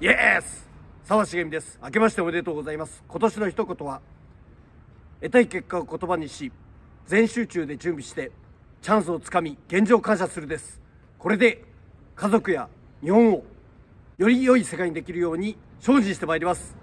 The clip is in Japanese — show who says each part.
Speaker 1: イエス沢茂美です。明けましておめでとうございます。今年の一言は、得たい結果を言葉にし、全集中で準備して、チャンスをつかみ、現状感謝するです。これで、家族や日本を、より良い世界にできるように、精進してまいります。